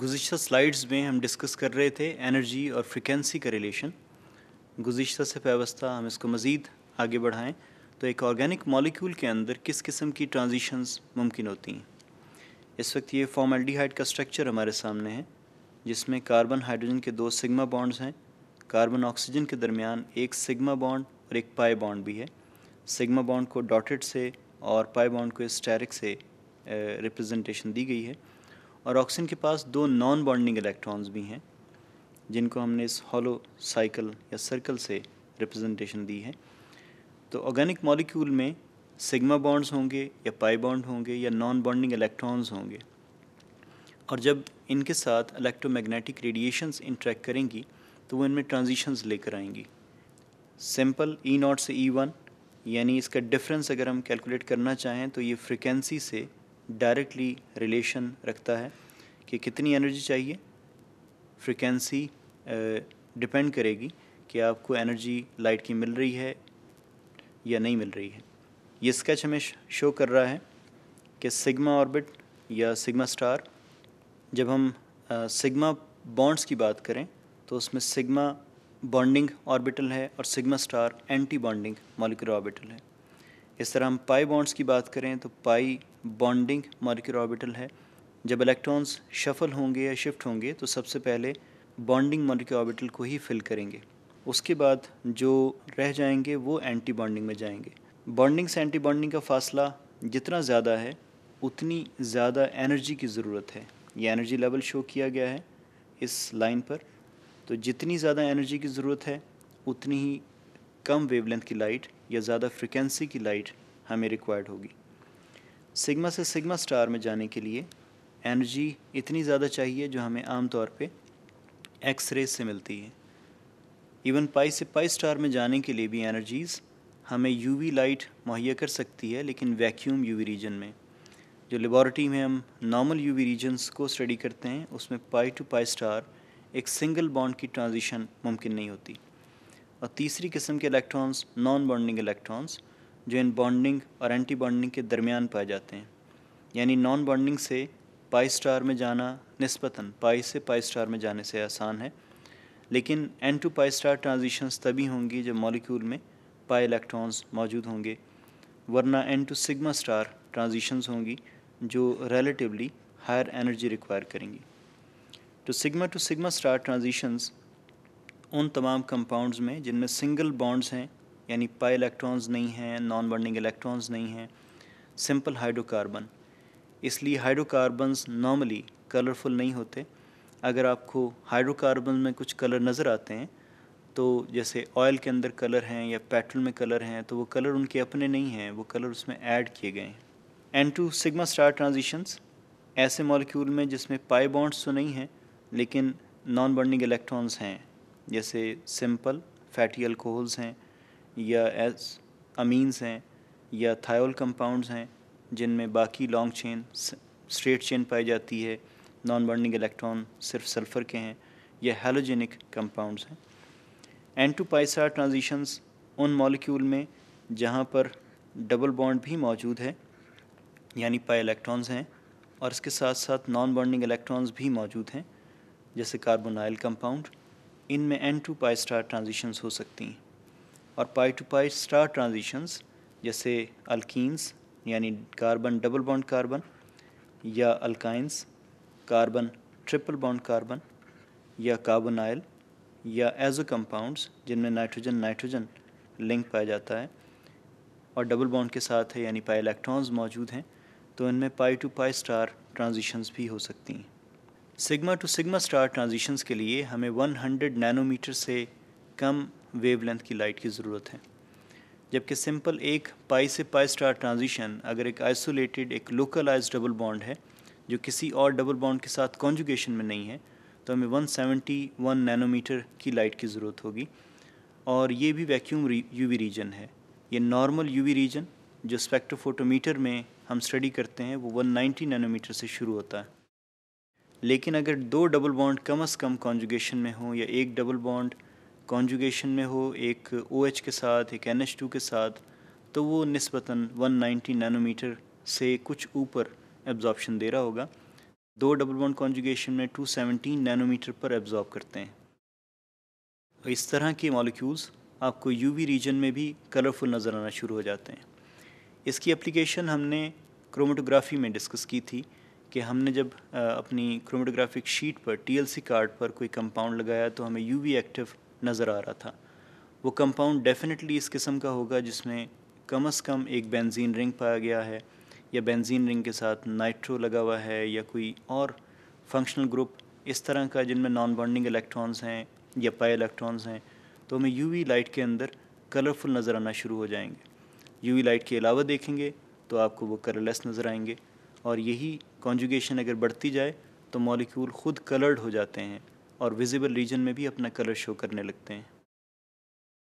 गुज्त slides में हम discuss कर रहे थे एनर्जी और फ्रिक्वेंसी का रिलेशन गुज्त से व्यवस्था हम इसको मज़ीद आगे बढ़ाएं तो एक ऑर्गेनिक मॉलिक्यूल के अंदर किस किस्म की ट्रांजिशंस मुमकिन होती हैं इस वक्त ये फॉर्मेल्डिहाइड का स्ट्रक्चर हमारे सामने है जिसमें कार्बन हाइड्रोजन के दो सिग्मा बॉन्ड्स हैं कार्बन ऑक्सीजन के दरमियान एक सिग्मा बॉन्ड और एक पाए बॉन्ड भी है सिग्मा बॉन्ड को डॉटेड से और पाए बॉन्ड को स्टेरिक से रिप्रेजेंटेशन दी गई है और ऑक्सीजन के पास दो नॉन बॉन्डिंग इलेक्ट्रॉन्स भी हैं जिनको हमने इस हॉलो साइकिल या सर्कल से रिप्रेजेंटेशन दी है तो ऑर्गेनिक मॉलिक्यूल में सिग्मा बॉन्ड्स होंगे या पाई बॉन्ड होंगे या नॉन बॉन्डिंग इलेक्ट्रॉन्स होंगे और जब इनके साथ इलेक्ट्रोमैग्नेटिक रेडिएशंस इंट्रैक्ट करेंगी तो वो इनमें ट्रांजिशंस लेकर आएंगी सिंपल ई नॉट से ई e वन यानी इसका डिफरेंस अगर हम कैलकुलेट करना चाहें तो ये फ्रिक्वेंसी से डायरेक्टली रिलेशन रखता है कि कितनी एनर्जी चाहिए फ्रिक्वेंसी डिपेंड करेगी कि आपको एनर्जी लाइट की मिल रही है या नहीं मिल रही है ये स्केच हमें शो कर रहा है कि सिग्मा ऑर्बिट या सिग्मा स्टार जब हम सिग्मा बॉन्ड्स की बात करें तो उसमें सिग्मा बॉन्डिंग ऑर्बिटल है और sigma star anti bonding molecular orbital है इस तरह हम पाई बॉन्ड्स की बात करें तो पाई बॉन्डिंग मर्क्यूरी ऑर्बिटल है जब इलेक्ट्रॉन्स शफल होंगे या शिफ्ट होंगे तो सबसे पहले बॉन्डिंग मर्क्यूरी ऑर्बिटल को ही फिल करेंगे उसके बाद जो रह जाएंगे वो एंटी बॉन्डिंग में जाएंगे बॉन्डिंग से एंटी बॉन्डिंग का फासला जितना ज़्यादा है उतनी ज़्यादा एनर्जी की ज़रूरत है ये एनर्जी लेवल शो किया गया है इस लाइन पर तो जितनी ज़्यादा एनर्जी की ज़रूरत है उतनी ही कम वेवलेंथ की लाइट या ज़्यादा फ्रिक्वेंसी की लाइट हमें रिक्वायर्ड होगी सिग्मा से सिग्मा स्टार में जाने के लिए एनर्जी इतनी ज़्यादा चाहिए जो हमें आम तौर पे एक्स रे से मिलती है इवन पाई से पाई स्टार में जाने के लिए भी एनर्जीज़ हमें यूवी लाइट मुहैया कर सकती है लेकिन वैक्यूम यूवी रीजन में जो लेबॉरटरी में हम नॉर्मल यूवी रीजन्स को स्टडी करते हैं उसमें पाई टू पाई स्टार एक सिंगल बॉन्ड की ट्रांजिशन मुमकिन नहीं होती और तीसरी किस्म के इलेक्ट्रॉन्स नॉन बॉन्डिंग इलेक्ट्रॉन्स जो इन बॉन्डिंग और एंटी बॉन्डिंग के दरमियान पाए जाते हैं यानी नॉन बॉन्डिंग से पाई स्टार में जाना नस्बता पाई से पाई स्टार में जाने से आसान है लेकिन N to pi star transitions तभी होंगी जब मॉलिक्यूल में पाई इलेक्ट्रॉन्स मौजूद होंगे वरना N to sigma star transitions होंगी जो रिलेटिवली हायर एनर्जी रिक्वायर करेंगी तो sigma to sigma star transitions उन तमाम कंपाउंड्स में जिनमें सिंगल बॉन्ड्स हैं यानी पाई इलेक्ट्रॉन्स नहीं हैं नॉन बर्निंग इलेक्ट्रॉन्स नहीं हैं सिंपल हाइड्रोकार्बन इसलिए हाइड्रोकार्बन्स नॉर्मली कलरफुल नहीं होते अगर आपको हाइड्रोकार्बन में कुछ कलर नज़र आते हैं तो जैसे ऑयल के अंदर कलर हैं या पेट्रोल में कलर हैं तो वो कलर उनके अपने नहीं हैं वो कलर उसमें ऐड किए गए हैं N to sigma star transitions ऐसे मॉलिक्यूल में जिसमें पाई बॉन्ड्स तो नहीं हैं लेकिन नॉन बर्निंग इलेक्ट्रॉन्स हैं जैसे सिंपल फैटी अल्कोहल्स हैं या एस अमीन्स हैं या थायोल कंपाउंड्स हैं जिनमें बाकी लॉन्ग चेन स्ट्रेट चेन पाई जाती है नॉन बर्निंग इलेक्ट्रॉन सिर्फ सल्फ़र के हैं या हेलोजेनिक कंपाउंड्स हैं एन टू पाइसार ट्रांजिशंस उन मॉलिक्यूल में जहाँ पर डबल बॉन्ड भी मौजूद है यानी पाई इलेक्ट्रॉन्स हैं और इसके साथ साथ नॉन बर्निंग इलेक्ट्रॉन्स भी मौजूद हैं जैसे कार्बोनाइल कंपाउंड इनमें N to pi star transitions हो सकती हैं और pi to pi star transitions जैसे अल्किस यानी कार्बन डबल बॉन्ड कार्बन या alkynes carbon triple bond carbon या कार्बन आयल या एजो कंपाउंड्स जिनमें नाइट्रोजन नाइट्रोजन लिंक पाया जाता है और डबल बॉन्ड के साथ है यानी पाई इलेक्ट्रॉन्स मौजूद हैं तो इनमें pi to pi star transitions भी हो सकती हैं sigma to sigma star transitions के लिए हमें 100 नैनोमीटर से कम वेवलेंथ की लाइट की ज़रूरत है जबकि सिंपल एक पाई से पाई स्टार ट्रांजिशन अगर एक आइसोलेटेड एक लोकलाइज डबल बॉन्ड है जो किसी और डबल बॉन्ड के साथ कॉन्जुगेशन में नहीं है तो हमें 171 नैनोमीटर की लाइट की ज़रूरत होगी और ये भी वैक्यूम यूवी रीजन है ये नॉर्मल यूवी रीजन जो स्पेक्ट्रोफोटोमीटर में हम स्टडी करते हैं वो 190 नैनोमीटर से शुरू होता है लेकिन अगर दो डबल बॉन्ड कम अज़ कम कॉन्जुगेशन में हों या एक डबल बॉन्ड कॉन्जुगेशन में हो एक ओ OH के साथ एक एन टू के साथ तो वो नस्बता 190 नैनोमीटर से कुछ ऊपर एब्जॉर्बशन दे रहा होगा दो डबल बॉन्ड कॉन्जुगेशन में 217 नैनोमीटर पर एब्जॉर्ब करते हैं इस तरह के मॉलिक्यूल्स आपको यूवी रीजन में भी कलरफुल नज़र आना शुरू हो जाते हैं इसकी एप्लीकेशन हमने क्रोमेटोग्राफी में डिस्कस की थी कि हमने जब अपनी क्रोमेटोग्राफिक शीट पर टीएलसी कार्ड पर कोई कंपाउंड लगाया तो हमें यूवी एक्टिव नज़र आ रहा था वो कंपाउंड डेफिनेटली इस किस्म का होगा जिसमें कम अज़ कम एक बेंजीन रिंग पाया गया है या बेंजीन रिंग के साथ नाइट्रो लगा हुआ है या कोई और फंक्शनल ग्रुप इस तरह का जिनमें नॉन बॉन्डिंग इलेक्ट्रॉन्स हैं या पाए इलेक्ट्रॉन्स हैं तो हमें यू लाइट के अंदर कलरफुल नज़र आना शुरू हो जाएंगे यू लाइट के अलावा देखेंगे तो आपको वो कलरलेस नज़र आएंगे और यही कॉन्जुगेशन अगर बढ़ती जाए तो मॉलिक्यूल ख़ुद कलर्ड हो जाते हैं और विजिबल रीजन में भी अपना कलर शो करने लगते हैं